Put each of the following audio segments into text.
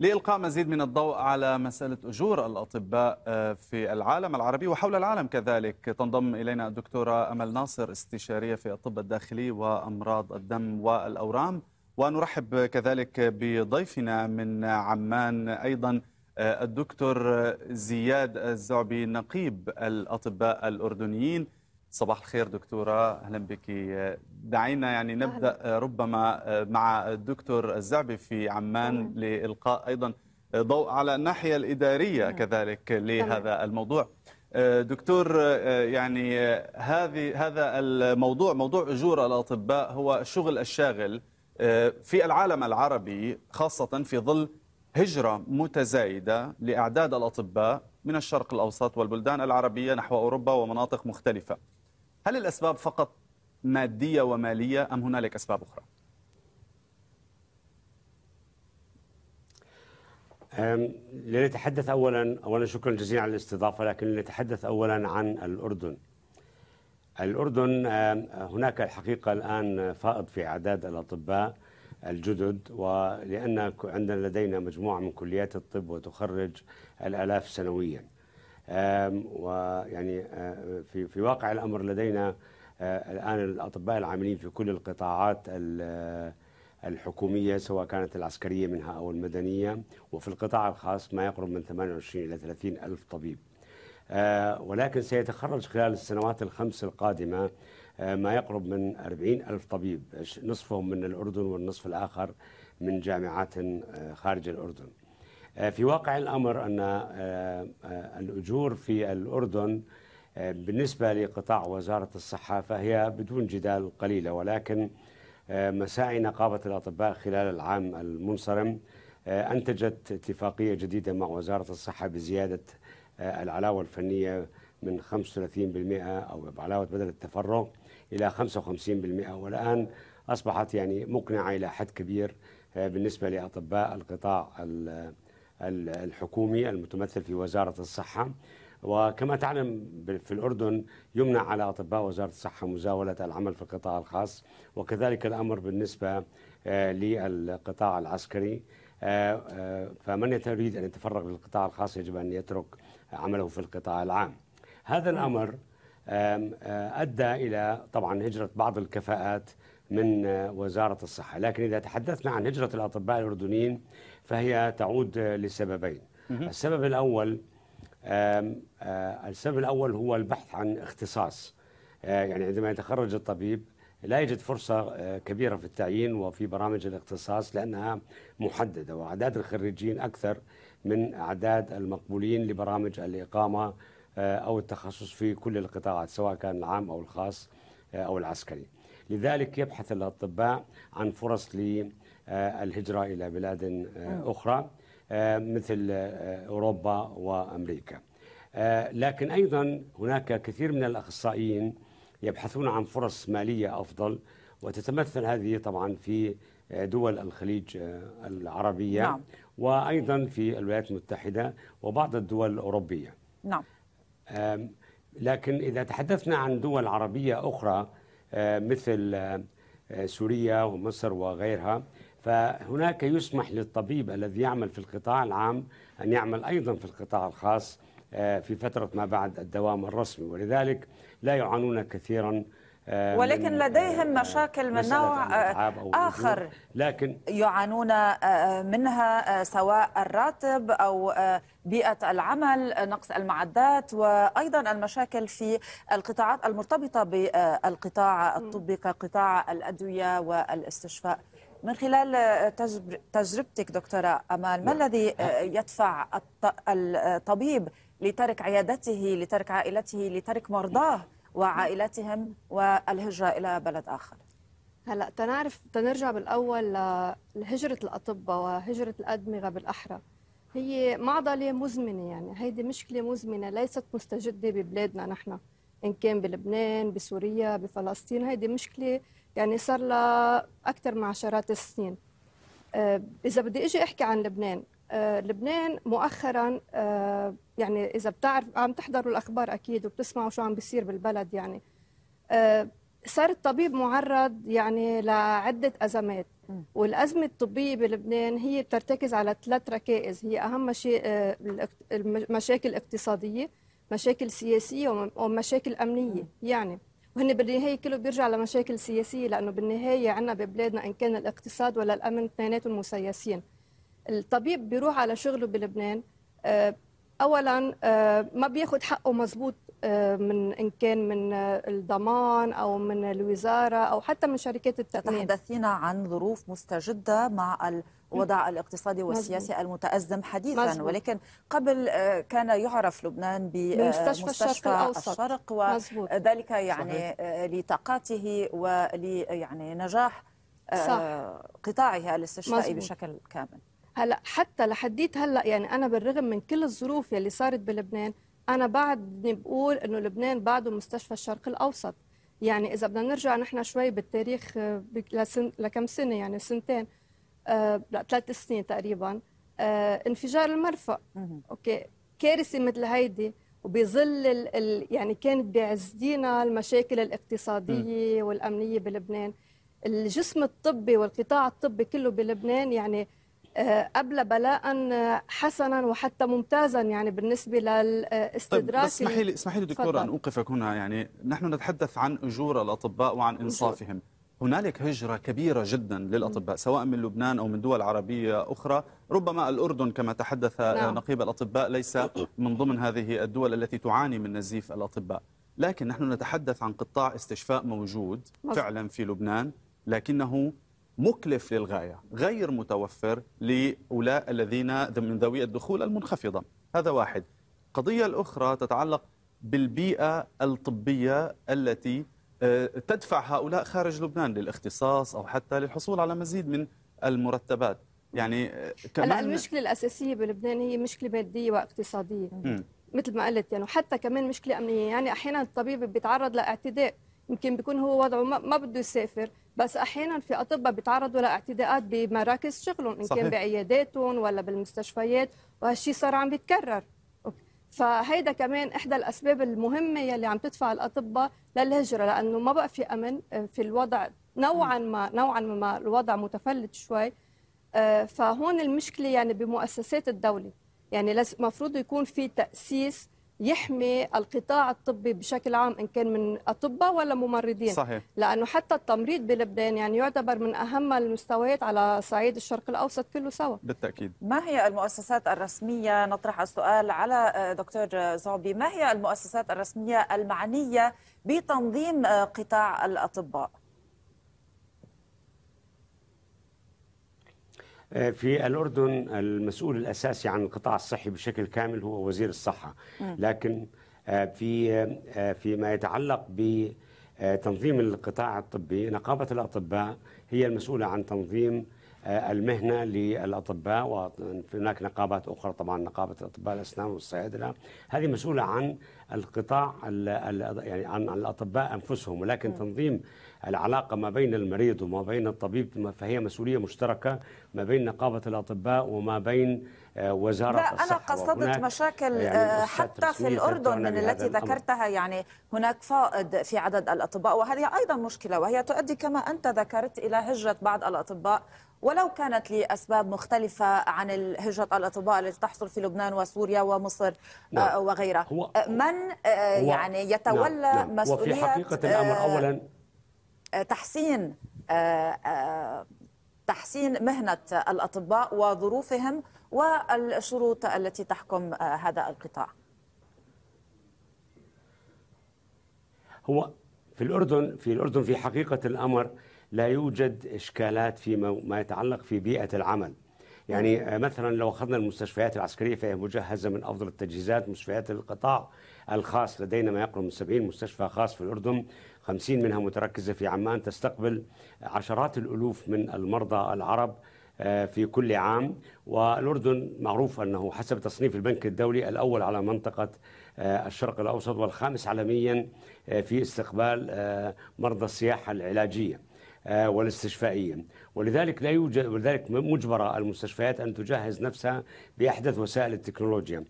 لإلقاء مزيد من الضوء على مسألة أجور الأطباء آه، في العالم العربي وحول العالم كذلك تنضم إلينا الدكتورة أمل ناصر استشارية في الطب الداخلي وأمراض الدم والأورام ونرحب كذلك بضيفنا من عمان أيضا آه، الدكتور زياد الزعبي نقيب الأطباء الأردنيين صباح الخير دكتورة أهلا بك دعينا يعني نبدأ أهلا. ربما مع الدكتور الزعبي في عمان أهلا. لإلقاء أيضا ضوء على الناحية الإدارية أهلا. كذلك لهذا الموضوع آه، دكتور آه، يعني هذه هذا الموضوع موضوع أجور الأطباء هو الشغل الشاغل آه، في العالم العربي خاصة في ظل هجرة متزايدة لأعداد الأطباء من الشرق الأوسط والبلدان العربية نحو أوروبا ومناطق مختلفة هل الأسباب فقط مادية ومالية أم هنالك أسباب أخرى؟ لنتحدث أولا أولا شكرا جزيلا على الاستضافة لكن لنتحدث أولا عن الأردن الأردن هناك الحقيقة الآن فائض في أعداد الأطباء الجدد ولأن عندنا لدينا مجموعة من كليات الطب وتخرج الآلاف سنوياً ويعني في في واقع الامر لدينا الان الاطباء العاملين في كل القطاعات الحكوميه سواء كانت العسكريه منها او المدنيه وفي القطاع الخاص ما يقرب من 28 الى 30 الف طبيب. ولكن سيتخرج خلال السنوات الخمس القادمه ما يقرب من 40 الف طبيب نصفهم من الاردن والنصف الاخر من جامعات خارج الاردن. آه، في واقع الأمر أن آه، آه، الأجور في الأردن بالنسبة لقطاع وزارة الصحة فهي بدون جدال قليلة ولكن مساعي نقابة الأطباء خلال العام المنصرم أنتجت اتفاقية جديدة مع وزارة الصحة بزيادة العلاوة الفنية من 35% أو بعلاوة بدل التفرغ إلى 55% والآن أصبحت يعني مقنعة إلى حد كبير بالنسبة لأطباء القطاع الحكومي المتمثل في وزارة الصحة وكما تعلم في الأردن يمنع على أطباء وزارة الصحة مزاولة العمل في القطاع الخاص وكذلك الأمر بالنسبة آه، للقطاع العسكري آه، آه، فمن يريد أن يتفرغ للقطاع الخاص يجب أن يترك عمله في القطاع العام هذا نعم. الأمر أدى إلى طبعا هجرة بعض الكفاءات من وزارة الصحة لكن إذا تحدثنا عن هجرة الأطباء الأردنيين فهي تعود لسببين السبب الأول آه، السبب الأول هو البحث عن اختصاص آه، يعني عندما يتخرج الطبيب لا يجد فرصة آه، كبيرة في التعيين وفي برامج الاختصاص لأنها محددة وأعداد الخريجين أكثر من أعداد المقبولين لبرامج الإقامة أو التخصص في كل القطاعات سواء كان العام أو الخاص أو العسكري لذلك يبحث الأطباء عن فرص لي آه، الهجرة إلى بلاد آه، آه. أخرى مثل أوروبا وأمريكا لكن أيضا هناك كثير من الأخصائيين يبحثون عن فرص مالية أفضل وتتمثل هذه طبعا في دول الخليج العربية نعم. وأيضا في الولايات المتحدة وبعض الدول الأوروبية نعم لكن إذا تحدثنا عن دول عربية أخرى مثل سوريا ومصر وغيرها فهناك يسمح للطبيب الذي يعمل في القطاع العام أن يعمل أيضا في القطاع الخاص آه، في فترة ما بعد الدوام الرسمي ولذلك لا يعانون كثيرا آه، ولكن من آه، لديهم مشاكل من نوع آخر لكن يعانون منها سواء الراتب أو بيئة العمل نقص المعدات وأيضا المشاكل في القطاعات المرتبطة بالقطاع الطبي كقطاع الأدوية والاستشفاء من خلال تجربتك دكتورة أمال ما نعم. الذي يدفع الطبيب لترك عيادته لترك عائلته لترك مرضاه وعائلتهم والهجرة إلى بلد آخر هلا تنعرف تنرجع بالأول لهجرة الأطباء وهجرة الأدمغة بالأحرى هي معضلة مزمنة يعني هيدي مشكلة مزمنة ليست مستجدة ببلادنا نحن إن كان بلبنان بسوريا بفلسطين هيدي مشكلة يعني صار لها أكثر من عشرات السنين آه، إذا بدي أجي أحكي عن لبنان آه، لبنان مؤخرا آه، يعني إذا بتعرف عم تحضروا الأخبار أكيد وبتسمعوا شو عم بيصير بالبلد يعني صار الطبيب معرض يعني لعدة أزمات والأزمة الطبية بلبنان هي بترتكز على ثلاث ركائز هي أهم شيء مشاكل اقتصادية مشاكل سياسية ومشاكل أمنية يعني وهن بالنهاية كله بيرجع لمشاكل سياسية لأنه بالنهاية عنا ببلادنا إن كان الاقتصاد ولا الأمن اثنيناتهم مسيسين الطبيب بيروح على شغله بلبنان آه، أولا آه، ما بياخد حقه مزبوط آه، من إن كان من الضمان أو من الوزارة أو حتى من شركات التأمين تحدثينا عن ظروف مستجدة مع الوضع الاقتصادي والسياسي المتأزم حديثا مزبوط. ولكن قبل آه، كان يعرف لبنان آه، بمستشفى الشرق, الأوسط. الشرق وذلك يعني صحيح. آه، لطاقاته ول يعني نجاح صح. قطاعها الاستشفائي مزبوط. بشكل كامل هلا حتى لحديت هلا يعني انا بالرغم من كل الظروف يلي صارت بلبنان انا بعدني بقول انه لبنان بعده مستشفى الشرق الاوسط يعني اذا بدنا نرجع نحن شوي بالتاريخ لسن لكم سنه يعني سنتين آه، لا ثلاث سنين تقريبا آه، انفجار المرفأ اوكي كارثه مثل هيدي وبظل ال... ال... يعني كانت بيعزدينا المشاكل الاقتصاديه والامنيه بلبنان الجسم الطبي والقطاع الطبي كله بلبنان يعني قبل آه، بلاء حسنا وحتى ممتازا يعني بالنسبه للاستدراك طيب اسمحي لي اسمحي لي دكتوره ان اوقفك هنا يعني نحن نتحدث عن اجور الاطباء وعن انصافهم هنالك هجرة كبيرة جدا للأطباء سواء من لبنان أو من دول عربية أخرى ربما الأردن كما تحدث نعم. نقيب الأطباء ليس من ضمن هذه الدول التي تعاني من نزيف الأطباء لكن نحن نتحدث عن قطاع استشفاء موجود فعلا في لبنان لكنه مكلف للغاية غير متوفر لأولئك الذين من ذوي الدخول المنخفضة هذا واحد قضية الأخرى تتعلق بالبيئة الطبية التي آه، تدفع هؤلاء خارج لبنان للاختصاص أو حتى للحصول على مزيد من المرتبات يعني آه، كمان هلا المشكله الاساسيه بلبنان هي مشكله ماديه واقتصاديه م. مثل ما قلت يعني وحتى كمان مشكله امنيه يعني احيانا الطبيب بيتعرض لاعتداء يمكن بيكون هو وضعه ما بده يسافر بس احيانا في اطباء بيتعرضوا لاعتداءات بمراكز شغلهم ان صحيح. كان بعياداتهم ولا بالمستشفيات وهالشيء صار عم بيتكرر فهيدا كمان إحدى الأسباب المهمة يلي عم تدفع الأطباء للهجرة لأنه ما بقى في أمن آه، في الوضع نوعا ما نوعا ما الوضع متفلت شوي آه، فهون المشكلة يعني بمؤسسات الدولة يعني المفروض يكون في تأسيس يحمي القطاع الطبي بشكل عام ان كان من اطباء ولا ممرضين صحيح. لانه حتى التمريض بلبنان يعني يعتبر من اهم المستويات على صعيد الشرق الاوسط كله سوا بالتاكيد ما هي المؤسسات الرسميه نطرح السؤال على دكتور زعبي ما هي المؤسسات الرسميه المعنيه بتنظيم قطاع الاطباء آه، في الأردن المسؤول الأساسي عن القطاع الصحي بشكل كامل هو وزير الصحة لكن آه، في آه، فيما يتعلق بتنظيم القطاع الطبي نقابة الأطباء هي المسؤولة عن تنظيم آه، المهنه للاطباء وهناك نقابات اخرى طبعا نقابه الاطباء الاسنان والصيادله هذه مسؤوله عن القطاع يعني عن الاطباء انفسهم ولكن نعم. تنظيم العلاقه ما بين المريض وما بين الطبيب فهي مسؤوليه مشتركه ما بين نقابه الاطباء وما بين آه، وزاره لا الصحه انا قصدت مشاكل يعني آه، حتى في الاردن من التي ذكرتها يعني هناك فائض في عدد الاطباء وهذه ايضا مشكله وهي تؤدي كما انت ذكرت الى هجره بعض الاطباء ولو كانت لأسباب مختلفة عن هجرة الأطباء التي تحصل في لبنان وسوريا ومصر آه، نعم. وغيرها هو آه، من آه، هو يعني يتولى نعم. نعم. مسؤولية وفي حقيقة الأمر أولا تحسين تحسين مهنة الأطباء وظروفهم والشروط التي تحكم هذا القطاع هو في الأردن في الأردن في حقيقة الأمر لا يوجد إشكالات فيما ما يتعلق في بيئة العمل يعني آه، مثلا لو أخذنا المستشفيات العسكرية فهي مجهزة من أفضل التجهيزات مستشفيات القطاع الخاص لدينا ما يقرب من 70 مستشفى خاص في الأردن 50 منها متركزة في عمان تستقبل عشرات الألوف من المرضى العرب آه، في كل عام والأردن معروف أنه حسب تصنيف البنك الدولي الأول على منطقة آه، الشرق الأوسط والخامس عالميا في استقبال مرضى السياحة العلاجية آه، والاستشفائية ولذلك لا يوجد ولذلك مجبرة المستشفيات أن تجهز نفسها بأحدث وسائل التكنولوجيا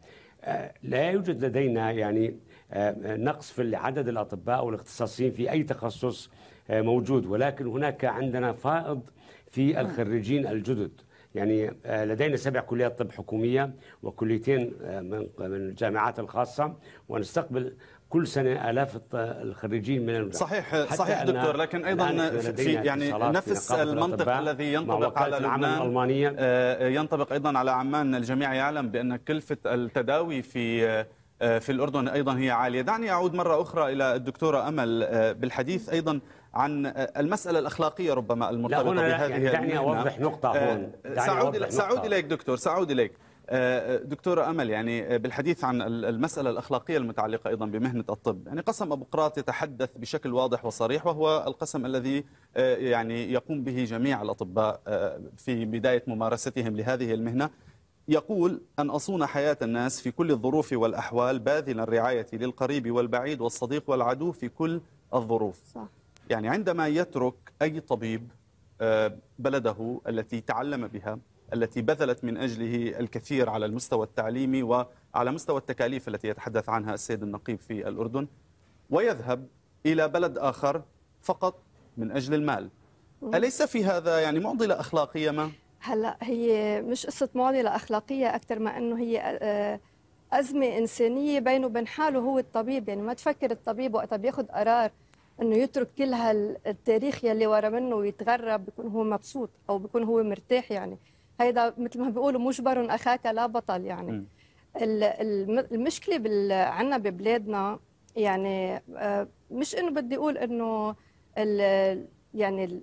آه، لا يوجد لدينا يعني آه، نقص في عدد الأطباء والاختصاصيين في أي تخصص موجود ولكن هناك عندنا فائض في نعم. الخريجين الجدد يعني لدينا سبع كليات طب حكوميه وكليتين من الجامعات الخاصه ونستقبل كل سنه الاف الخريجين من المدرسة. صحيح صحيح دكتور لكن ايضا في يعني نفس المنطق الذي ينطبق على لبنان الألمانية. آه، ينطبق ايضا على عمان الجميع يعلم بان كلفه التداوي في آه، في الاردن ايضا هي عاليه دعني اعود مره اخرى الى الدكتوره امل آه، بالحديث ايضا عن المسألة الأخلاقية ربما المرتبطة بهذه يعني دعني أوضح نقطة هون دعني سأعود, أوضح سأعود إليك دكتور سأعود إليك آه، آه، دكتورة أمل يعني آه، بالحديث عن المسألة الأخلاقية المتعلقة أيضا بمهنة الطب يعني قسم أبو قراط يتحدث بشكل واضح وصريح وهو القسم الذي يعني يقوم به جميع الأطباء في بداية ممارستهم لهذه المهنة يقول أن أصون حياة الناس في كل الظروف والأحوال باذلا الرعاية للقريب والبعيد والصديق والعدو في كل الظروف صح. يعني عندما يترك أي طبيب بلده التي تعلم بها التي بذلت من أجله الكثير على المستوى التعليمي وعلى مستوى التكاليف التي يتحدث عنها السيد النقيب في الأردن ويذهب إلى بلد آخر فقط من أجل المال أليس في هذا يعني معضلة أخلاقية ما؟ هلا هي مش قصة معضلة أخلاقية أكثر ما أنه هي آه، أزمة إنسانية بينه وبين حاله هو الطبيب يعني ما تفكر الطبيب وقتها بياخذ قرار انه يترك كل هالتاريخ يلي ورا منه ويتغرب بيكون هو مبسوط او بيكون هو مرتاح يعني هيدا مثل ما بيقولوا مجبر اخاك لا بطل يعني م. المشكله عندنا ببلادنا يعني آه، مش انه بدي اقول انه يعني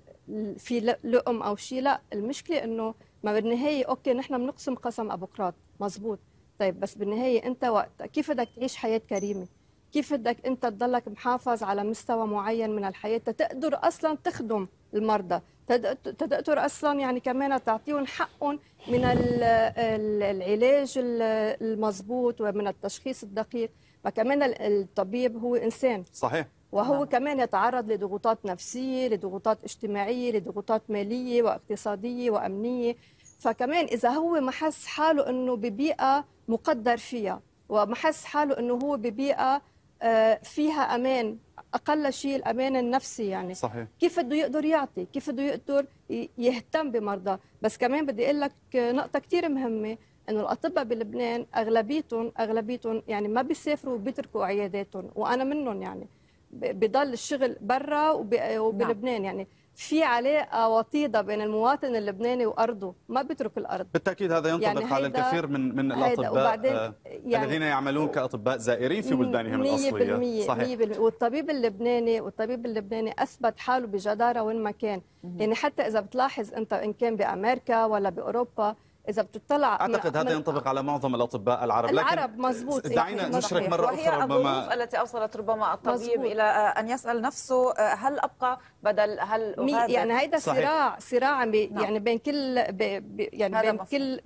في لقم او شيء لا المشكله انه ما بالنهايه اوكي نحن بنقسم قسم ابو قراط مزبوط طيب بس بالنهايه انت وقت كيف بدك تعيش حياه كريمه كيف بدك انت تضلك محافظ على مستوى معين من الحياه تقدر اصلا تخدم المرضى تدأتر اصلا يعني كمان تعطيهم حقهم من العلاج المضبوط ومن التشخيص الدقيق فكمان الطبيب هو انسان صحيح وهو نعم. كمان يتعرض لضغوطات نفسيه لضغوطات اجتماعيه لضغوطات ماليه واقتصاديه وامنيه فكمان اذا هو ما حس حاله انه ببيئه مقدر فيها وما حس حاله انه هو ببيئه آه، فيها امان اقل شيء الامان النفسي يعني صحيح. كيف بده يقدر يعطي كيف بده يقدر يهتم بمرضى بس كمان بدي اقول لك نقطه كثير مهمه انه الاطباء بلبنان اغلبيتهم اغلبيتهم يعني ما بيسافروا وبيتركوا عياداتهم وانا منهم يعني بضل الشغل برا وبلبنان نعم. يعني في علاقه وطيده بين المواطن اللبناني وارضه ما بيترك الارض بالتاكيد هذا ينطبق يعني على الكثير من من الاطباء آه، يعني الذين يعملون كاطباء زائرين في بلدانهم الاصليه 100% صحيح 100% والطبيب اللبناني والطبيب اللبناني اثبت حاله بجداره وين ما كان يعني حتى اذا بتلاحظ انت ان كان بامريكا ولا باوروبا اذا بتطلع اعتقد هذا ينطبق على معظم الاطباء العرب العرب مزبوط إيه، دعينا نشرك مره وهي اخرى ربما التي اوصلت ربما الطبيب مزبوط. الى آه، ان يسال نفسه آه، هل ابقى بدل هل أغادر؟ يعني هيدا صراع صراع بي نعم. يعني بين كل بي يعني بين مفهوم. كل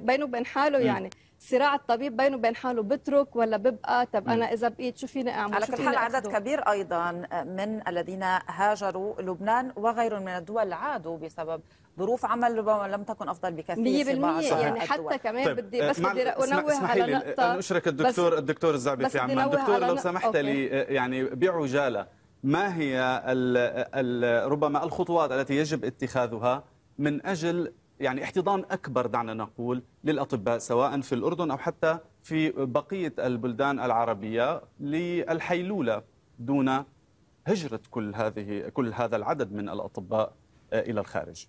بينه وبين حاله يعني م. صراع الطبيب بينه وبين حاله بترك ولا ببقى طب انا اذا بقيت شو فيني اعمل على كل حال عدد كبير ايضا من الذين هاجروا لبنان وغير من الدول عادوا بسبب ظروف عمل ربما لم تكن افضل بكثير 100% يعني حتى الدول. كمان طيب بدي آه، بس بدي انوه على نقطه انا آه، اشرك الدكتور الدكتور الزعبي في عمان دكتور لو سمحت لي آه، يعني بعجاله ما هي الـ الـ ربما الخطوات التي يجب اتخاذها من اجل يعني احتضان أكبر دعنا نقول للأطباء سواء في الأردن أو حتى في بقية البلدان العربية للحيلولة دون هجرة كل هذه كل هذا العدد من الأطباء إلى الخارج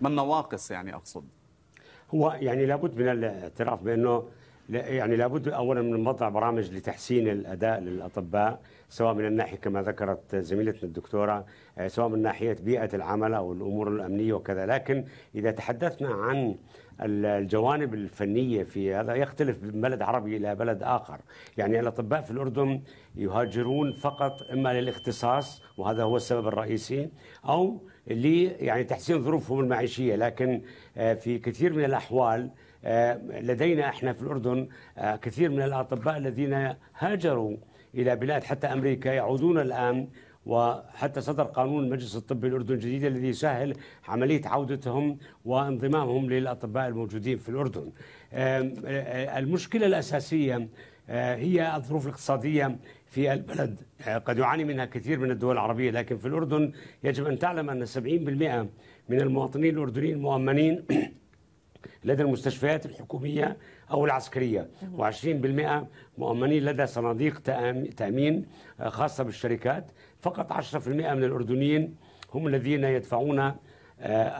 ما النواقص يعني أقصد هو يعني لابد من الاعتراف بأنه يعني لابد اولا من وضع برامج لتحسين الاداء للاطباء سواء من الناحيه كما ذكرت زميلتنا الدكتوره آه، سواء من ناحيه بيئه العمل او الامور الامنيه وكذا لكن اذا تحدثنا عن الجوانب الفنية في هذا يختلف من بلد عربي إلى بلد آخر يعني الأطباء في الأردن يهاجرون فقط إما للاختصاص وهذا هو السبب الرئيسي أو لي يعني تحسين ظروفهم المعيشية لكن آه، في كثير من الأحوال آه، لدينا احنا في الأردن آه، كثير من الأطباء الذين هاجروا إلى بلاد حتى أمريكا يعودون الآن وحتى صدر قانون المجلس الطبي الأردن الجديد الذي يسهل عملية عودتهم وانضمامهم للأطباء الموجودين في الأردن المشكلة الأساسية هي الظروف الاقتصادية في البلد قد يعاني منها كثير من الدول العربية لكن في الأردن يجب أن تعلم أن 70% من المواطنين الأردنيين مؤمنين لدى المستشفيات الحكومية أو العسكرية و20% مؤمنين لدى صناديق تأمين آه، خاصة بالشركات فقط 10% من الأردنيين هم الذين يدفعون آه،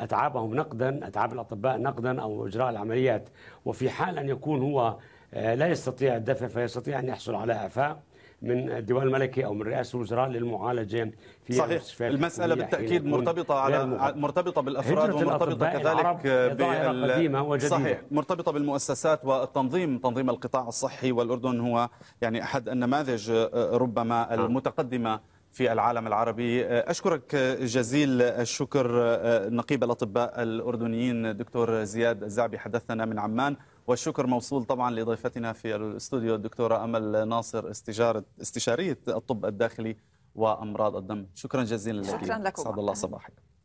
أتعابهم نقدا أتعاب الأطباء نقدا أو إجراء العمليات وفي حال أن يكون هو آه، لا يستطيع الدفع فيستطيع أن يحصل على إعفاء من الديوان الملكي او من رئاسه الوزراء للمعالجه في صحيح المساله بالتاكيد مرتبطه على مرتبطه بالافراد ومرتبطه كذلك بال... صحيح مرتبطه بالمؤسسات والتنظيم تنظيم القطاع الصحي والاردن هو يعني احد النماذج ربما نعم. المتقدمه في العالم العربي أشكرك جزيل الشكر نقيب الأطباء الأردنيين دكتور زياد الزعبي حدثنا من عمان والشكر موصول طبعا لضيفتنا في الاستوديو الدكتورة أمل ناصر استجارة استشارية الطب الداخلي وأمراض الدم شكرا جزيلا لك شكرا لكم الله صباحك